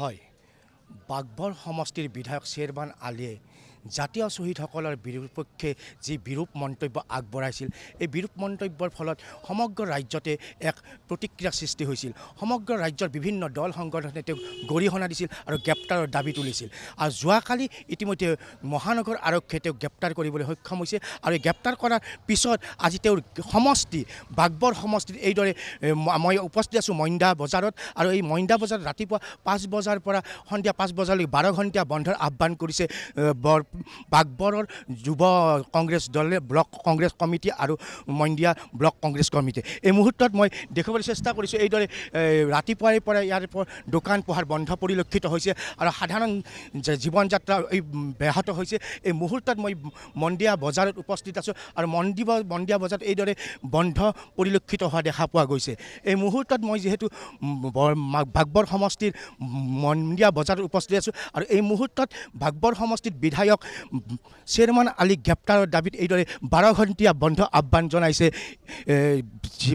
হয় বাগভৰ সমষ্টিৰ বিধায়ক শ্বেৰবান আলীয়ে জাতীয় শ্বহীদসকলৰ বিপক্ষে যি বিৰূপ মন্তব্য আগবঢ়াইছিল এই বিৰূপ মন্তব্যৰ ফলত সমগ্ৰ ৰাজ্যতে এক প্ৰতিক্ৰিয়াৰ সৃষ্টি হৈছিল সমগ্ৰ ৰাজ্যৰ বিভিন্ন দল সংগঠনে তেওঁক গৰিহণা দিছিল আৰু গ্ৰেপ্তাৰৰ দাবী তুলিছিল আৰু যোৱাকালি ইতিমধ্যে মহানগৰ আৰক্ষীয়ে তেওঁক গ্ৰেপ্তাৰ কৰিবলৈ সক্ষম হৈছে আৰু এই গ্ৰেপ্তাৰ কৰাৰ পিছত আজি তেওঁৰ সমষ্টি বাঘবৰ সমষ্টিত এইদৰে মই উপস্থিত আছোঁ মইণ্ডা বজাৰত আৰু এই মইণ্ডা বজাৰত ৰাতিপুৱা পাঁচ বজাৰ পৰা সন্ধিয়া পাঁচ বজালৈকে বাৰ ঘণ্টীয়া বন্ধৰ আহ্বান কৰিছে বৰ বাগবৰৰ যুৱ কংগ্ৰেছ দলে ব্লক কংগ্ৰেছ কমিটি আৰু মন্দিয়া ব্লক কংগ্ৰেছ কমিটি এই মুহূৰ্তত মই দেখুৱাবলৈ চেষ্টা কৰিছোঁ এইদৰে ৰাতিপুৱাৰে পৰা ইয়াৰ দোকান পোহাৰ বন্ধ পৰিলক্ষিত হৈছে আৰু সাধাৰণ জীৱন যাত্ৰা এই ব্যাহত হৈছে এই মুহূৰ্তত মই মন্দিয়া বজাৰত উপস্থিত আছোঁ আৰু মন্দি মন্দিয়া বজাৰত এইদৰে বন্ধ পৰিলক্ষিত হোৱা দেখা পোৱা গৈছে এই মুহূৰ্তত মই যিহেতু বাগবৰ সমষ্টিৰ মন্দিয়া বজাৰত উপস্থিত আছোঁ আৰু এই মুহূৰ্তত বাগবৰ সমষ্টিত বিধায়ক চেয়াৰমেন আলী গ্ৰেপ্তাৰৰ দাবীত এইদৰে বাৰ ঘণ্টীয়া বন্ধ আহ্বান জনাইছে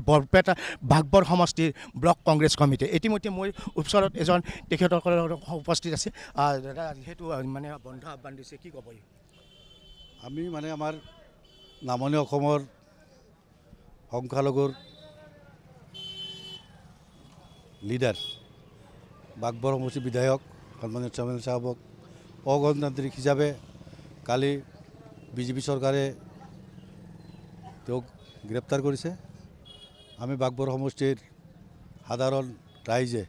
বৰপেটা বাঘবৰ সমষ্টিৰ ব্লক কংগ্ৰেছ কমিটি ইতিমধ্যে মোৰ ওচৰত এজন তেখেতসকলৰ উপস্থিত আছে দাদা যিহেতু মানে বন্ধ আহ্বান দিছে কি ক'ব আমি মানে আমাৰ নামনি অসমৰ সংখ্যালঘুৰ লিডাৰ বাঘবৰ সমষ্টিৰ বিধায়ক সন্মানীয় চমেল চাহাবক অগণতান্ত্ৰিক হিচাপে কালি বিজেপি চৰকাৰে তেওঁক গ্ৰেপ্তাৰ কৰিছে আমি বাগবৰ সমষ্টিৰ সাধাৰণ ৰাইজে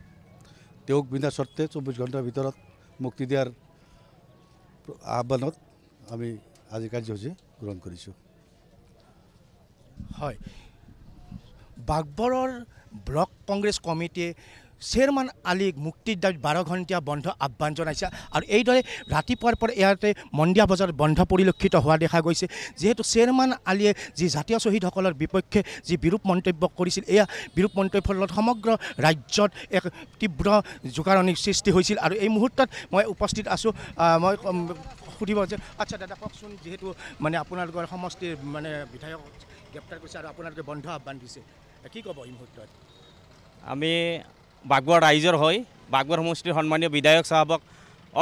তেওঁক বিনা স্বত্বে চৌব্বিছ ঘণ্টাৰ ভিতৰত মুক্তি দিয়াৰ আহ্বানত আমি আজি কাৰ্যসূচী গ্ৰহণ কৰিছোঁ হয় বাগবৰৰ ব্লক কংগ্ৰেছ কমিটিয়ে শ্বেৰমান আলীক মুক্তিৰ দাবীত বাৰ ঘণ্টীয়া বন্ধ আহ্বান জনাইছে আৰু এইদৰে ৰাতিপুৱাৰ পৰা ইয়াতে মন্দিয়া বজাৰত বন্ধ পৰিলক্ষিত হোৱা দেখা গৈছে যিহেতু শ্বেৰমান আলীয়ে যি জাতীয় শ্বহীদসকলৰ বিপক্ষে যি বিৰূপ মন্তব্য কৰিছিল এয়া বিৰূপ মন্তব্যৰ লগত সমগ্ৰ ৰাজ্যত এক তীব্ৰ যোগাৰণিৰ সৃষ্টি হৈছিল আৰু এই মুহূৰ্তত মই উপস্থিত আছোঁ মই সুধিব যে আচ্ছা দাদা কওকচোন যিহেতু মানে আপোনালোকৰ সমষ্টিৰ মানে বিধায়ক গ্ৰেপ্তাৰ কৰিছে আৰু আপোনালোকে বন্ধ আহ্বান দিছে কি ক'ব এই মুহূৰ্তত আমি বাগুয়া রাইজর হয় বাগুয়া সমষ্টির সন্মানীয় বিধায়ক সাহেবক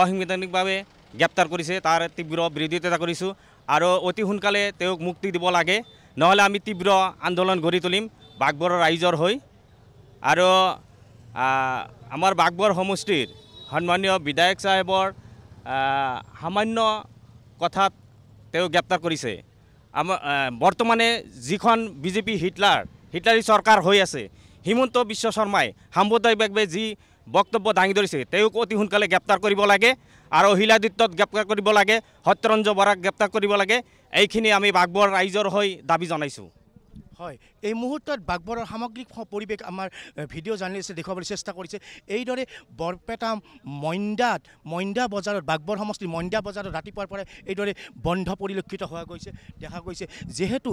অসাংবিধানিকভাবে গ্রেপ্তার করেছে তার তীব্র বিরোধিতা করেছো আর অতি সোনকালে মুক্তি দিব লাগে নহলে আমি তীব্র আন্দোলন গড়ি তুলিম বাগবর রাইজর হৈ আৰু আমাৰ বাগবৰ সমষ্টিৰ সন্মানীয় বিধায়ক চাহেবৰ সামান্য কথাত তেওঁ গ্ৰেপ্তাৰ কৰিছে আমাৰ বৰ্তমানে যিখন বিজেপি হিটলাৰ হিটলাৰী চৰকাৰ হৈ আছে হিমন্ত বিশ্ব শৰ্মাই সাম্প্ৰদায়িকভাৱে যি বক্তব্য দাঙি ধৰিছে তেওঁক অতি সোনকালে গ্ৰেপ্তাৰ কৰিব লাগে আৰু অহিলাদিত্যত গ্ৰেপ্তাৰ কৰিব লাগে সত্যৰঞ্জ বৰাক গ্ৰেপ্তাৰ কৰিব লাগে এইখিনি আমি বাগবৰ ৰাইজৰ হৈ দাবী জনাইছোঁ হয় এই মুহূৰ্তত বাগবৰৰ সামগ্ৰিক পৰিৱেশ আমাৰ ভিডিঅ' জাৰ্ণেলিষ্টে দেখুৱাবলৈ চেষ্টা কৰিছে এইদৰে বৰপেটা মইণ্ডাত মইণ্ডা বজাৰত বাগবৰ সমষ্টিৰ মইণ্ডা বজাৰত ৰাতিপুৱাৰ পৰা এইদৰে বন্ধ পৰিলক্ষিত হোৱা গৈছে দেখা গৈছে যিহেতু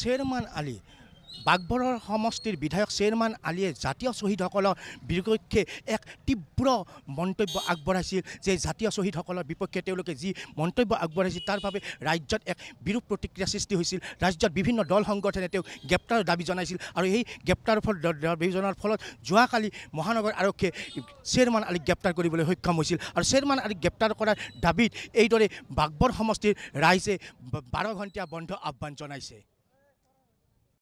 শ্বেৰমান আলী বাগবৰৰ সমষ্টিৰ বিধায়ক চেয়াৰমেন আলীয়ে জাতীয় শ্বহীদসকলৰ বিপক্ষে এক তীব্ৰ মন্তব্য আগবঢ়াইছিল যে জাতীয় শ্বহীদসকলৰ বিপক্ষে তেওঁলোকে যি মন্তব্য আগবঢ়াইছিল তাৰ বাবে ৰাজ্যত এক বিৰূপ প্ৰতিক্ৰিয়া সৃষ্টি হৈছিল ৰাজ্যত বিভিন্ন দল সংগঠনে তেওঁক গ্ৰেপ্তাৰৰ দাবী জনাইছিল আৰু এই গ্ৰেপ্তাৰৰ ফল দাবী জনাৰ ফলত যোৱাকালি মহানগৰ আৰক্ষীয়ে চেয়াৰমেন আলীক গ্ৰেপ্তাৰ কৰিবলৈ সক্ষম হৈছিল আৰু চেয়াৰমেন আলীক গ্ৰেপ্তাৰ কৰাৰ দাবীত এইদৰে বাগবৰ সমষ্টিৰ ৰাইজে বাৰ ঘণ্টীয়া বন্ধ আহ্বান জনাইছে